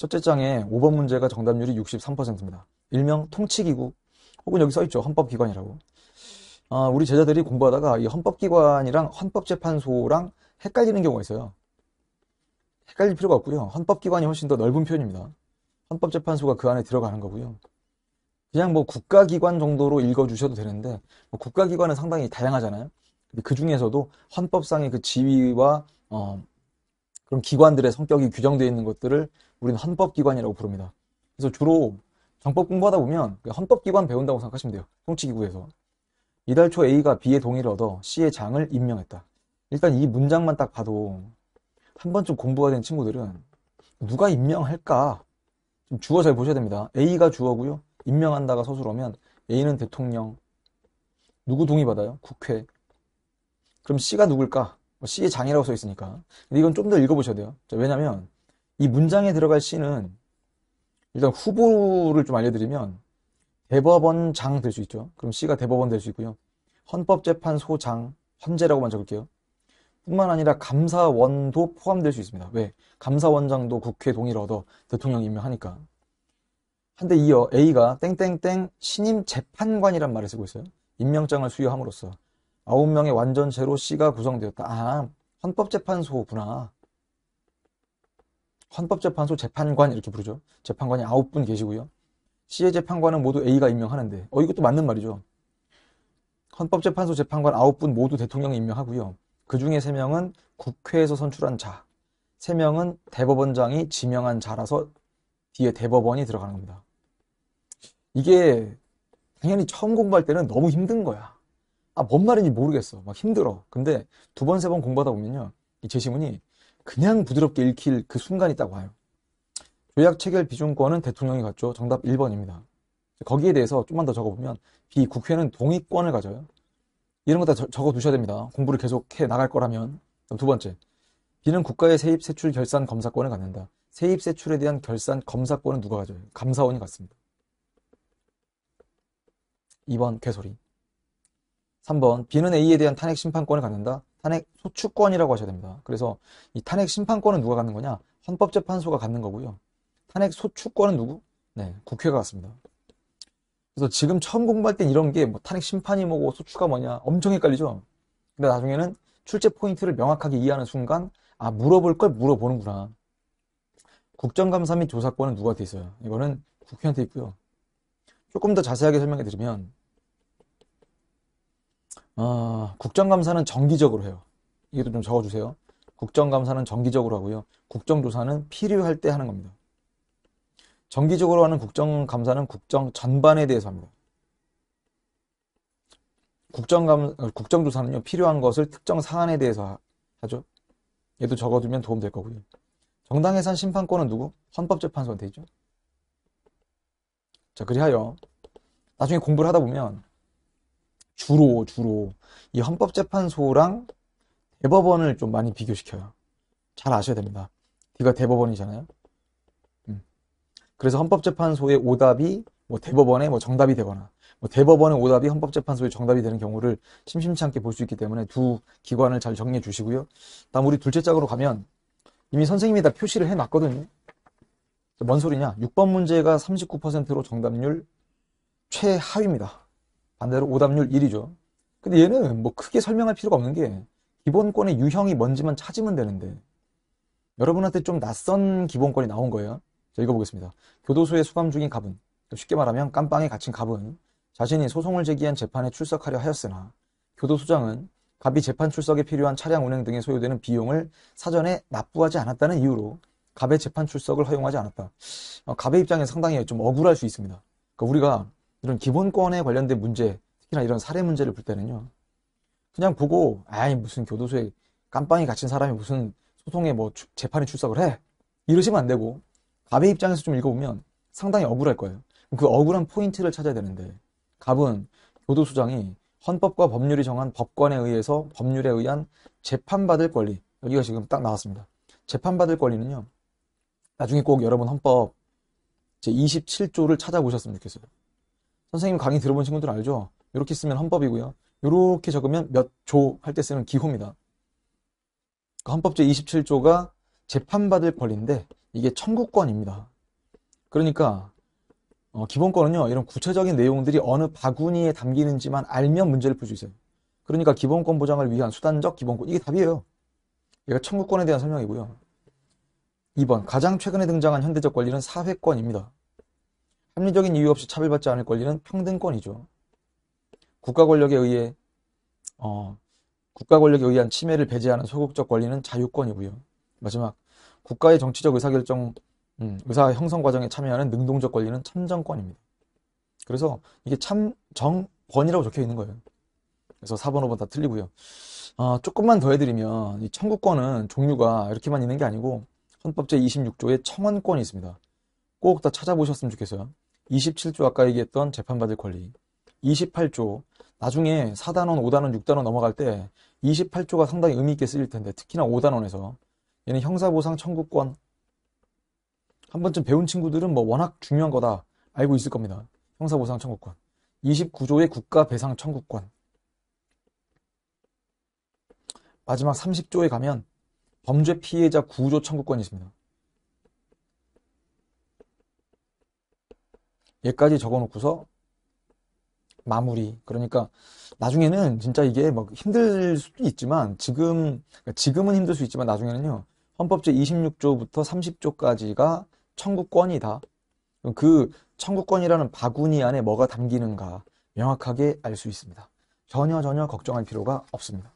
첫째 장에 5번 문제가 정답률이 63%입니다. 일명 통치기구 혹은 여기 써있죠. 헌법기관이라고. 어, 우리 제자들이 공부하다가 이 헌법기관이랑 헌법재판소랑 헷갈리는 경우가 있어요. 헷갈릴 필요가 없고요. 헌법기관이 훨씬 더 넓은 표현입니다. 헌법재판소가 그 안에 들어가는 거고요. 그냥 뭐 국가기관 정도로 읽어주셔도 되는데 뭐 국가기관은 상당히 다양하잖아요. 그 중에서도 헌법상의 그 지위와 어, 그런 기관들의 성격이 규정되어 있는 것들을 우리는 헌법기관이라고 부릅니다. 그래서 주로 정법 공부하다 보면 그 헌법기관 배운다고 생각하시면 돼요. 통치기구에서. 이달 초 A가 B의 동의를 얻어 C의 장을 임명했다. 일단 이 문장만 딱 봐도 한 번쯤 공부가 된 친구들은 누가 임명할까? 좀 주어 잘 보셔야 됩니다. A가 주어고요. 임명한다가 서술하면 A는 대통령. 누구 동의받아요? 국회. 그럼 C가 누굴까? 뭐 C의 장이라고 써 있으니까. 근데 이건 좀 더 읽어보셔야 돼요. 자, 왜냐면, 하이 문장에 들어갈 C는, 일단 후보를 좀 알려드리면, 대법원 장될 수 있죠. 그럼 C가 대법원 될 수 있고요. 헌법재판소장, 헌재라고만 적을게요. 뿐만 아니라 감사원도 포함될 수 있습니다. 왜? 감사원장도 국회 동의를 얻어 대통령 임명하니까. 한데 이어 A가 땡땡땡 신임 재판관이란 말을 쓰고 있어요. 임명장을 수여함으로써 9명의 완전체로 씨가 구성되었다. 아, 헌법재판소구나. 헌법재판소 재판관 이렇게 부르죠. 재판관이 9분 계시고요. 씨의 재판관은 모두 A가 임명하는데 어 이것도 맞는 말이죠. 헌법재판소 재판관 9분 모두 대통령이 임명하고요. 그 중에 3명은 국회에서 선출한 자, 3명은 대법원장이 지명한 자라서 뒤에 대법원이 들어가는 겁니다. 이게 당연히 처음 공부할 때는 너무 힘든 거야. 아, 뭔 말인지 모르겠어. 막 힘들어. 근데 두 번, 세 번 공부하다 보면요. 이 제시문이 그냥 부드럽게 읽힐 그 순간이 있다고 봐요조약 체결 비준권은 대통령이 갖죠. 정답 1번입니다. 거기에 대해서 좀만 더 적어보면 비 국회는 동의권을 가져요. 이런 거 다 적어두셔야 됩니다. 공부를 계속 해 나갈 거라면. 두 번째, 비는 국가의 세입, 세출, 결산, 검사권을 갖는다. 세입, 세출에 대한 결산, 검사권은 누가 가져요? 감사원이 갖습니다. 2번 개소리. 3번 B는 A에 대한 탄핵 심판권을 갖는다. 탄핵 소추권이라고 하셔야 됩니다. 그래서 이 탄핵 심판권은 누가 갖는 거냐? 헌법재판소가 갖는 거고요. 탄핵 소추권은 누구? 네, 국회가 갖습니다. 그래서 지금 처음 공부할 땐 이런 게 뭐 탄핵 심판이 뭐고 소추가 뭐냐 엄청 헷갈리죠. 근데 나중에는 출제 포인트를 명확하게 이해하는 순간 아 물어볼 걸 물어보는구나. 국정감사 및 조사권은 누가돼 있어요? 이거는 국회한테 있고요. 조금 더 자세하게 설명해 드리면 아, 국정감사는 정기적으로 해요. 이것도 좀 적어주세요. 국정감사는 정기적으로 하고요. 국정조사는 필요할 때 하는 겁니다. 정기적으로 하는 국정감사는 국정 전반에 대해서 합니다. 국정감, 어, 국정조사는요, 필요한 것을 특정 사안에 대해서 하죠. 얘도 적어두면 도움 될 거고요. 정당해산 심판권은 누구? 헌법재판소한테 있죠. 자, 그리하여 나중에 공부를 하다 보면 주로 주로 이 헌법재판소랑 대법원을 좀 많이 비교시켜요. 잘 아셔야 됩니다. D가 대법원이잖아요. 음. 그래서 헌법재판소의 오답이 뭐 대법원의 뭐 정답이 되거나 뭐 대법원의 오답이 헌법재판소의 정답이 되는 경우를 심심치 않게 볼 수 있기 때문에 두 기관을 잘 정리해 주시고요. 다음 우리 둘째 짝으로 가면 이미 선생님이 다 표시를 해놨거든요. 뭔 소리냐? 6번 문제가 39%로 정답률 최하위입니다. 반대로 오답률 1이죠. 근데 얘는 뭐 크게 설명할 필요가 없는 게 기본권의 유형이 뭔지만 찾으면 되는데 여러분한테 좀 낯선 기본권이 나온 거예요. 자, 읽어보겠습니다. 교도소에 수감 중인 갑은 쉽게 말하면 깜빵에 갇힌 갑은 자신이 소송을 제기한 재판에 출석하려 하였으나 교도소장은 갑이 재판 출석에 필요한 차량 운행 등에 소요되는 비용을 사전에 납부하지 않았다는 이유로 갑의 재판 출석을 허용하지 않았다. 어, 갑의 입장에 상당히 좀 억울할 수 있습니다. 그러니까 우리가 이런 기본권에 관련된 문제, 특히나 이런 사례 문제를 볼 때는요. 그냥 보고 아이 무슨 교도소에 깜빵이 갇힌 사람이 무슨 소송에 뭐 재판에 출석을 해 이러시면 안 되고 갑의 입장에서 좀 읽어보면 상당히 억울할 거예요. 그 억울한 포인트를 찾아야 되는데 갑은 교도소장이 헌법과 법률이 정한 법관에 의해서 법률에 의한 재판받을 권리 여기가 지금 딱 나왔습니다. 재판받을 권리는요. 나중에 꼭 여러분 헌법 제 27조를 찾아보셨으면 좋겠어요. 선생님 강의 들어본 친구들 알죠? 이렇게 쓰면 헌법이고요. 이렇게 적으면 몇 조 할 때 쓰는 기호입니다. 그 헌법 제27조가 재판받을 권리인데 이게 청구권입니다. 그러니까 어, 기본권은요. 이런 구체적인 내용들이 어느 바구니에 담기는지만 알면 문제를 풀 수 있어요. 그러니까 기본권 보장을 위한 수단적 기본권 이게 답이에요. 얘가 청구권에 대한 설명이고요. 2번 가장 최근에 등장한 현대적 권리는 사회권입니다. 합리적인 이유 없이 차별받지 않을 권리는 평등권이죠. 국가 권력에 의해 어, 국가 권력에 의한 침해를 배제하는 소극적 권리는 자유권이고요. 마지막 국가의 정치적 의사결정 음, 의사 형성 과정에 참여하는 능동적 권리는 참정권입니다. 그래서 이게 참정권이라고 적혀 있는 거예요. 그래서 4번, 5번 다 틀리고요. 어, 조금만 더 해드리면 이 청구권은 종류가 이렇게만 있는 게 아니고 헌법 제26조에 청원권이 있습니다. 꼭 다 찾아보셨으면 좋겠어요. 27조 아까 얘기했던 재판받을 권리, 28조 나중에 4단원, 5단원, 6단원 넘어갈 때 28조가 상당히 의미 있게 쓰일 텐데 특히나 5단원에서 얘는 형사보상 청구권 한 번쯤 배운 친구들은 뭐 워낙 중요한 거다 알고 있을 겁니다. 형사보상 청구권 29조의 국가배상 청구권 마지막 30조에 가면 범죄 피해자 구조 청구권이 있습니다. 얘까지 적어놓고서 마무리. 그러니까 나중에는 진짜 이게 막 힘들 수도 있지만 지금 그러니까 지금은 힘들 수 있지만 나중에는요. 헌법 제 26조부터 30조까지가 청구권이다. 그 청구권이라는 바구니 안에 뭐가 담기는가 명확하게 알 수 있습니다. 전혀 전혀 걱정할 필요가 없습니다.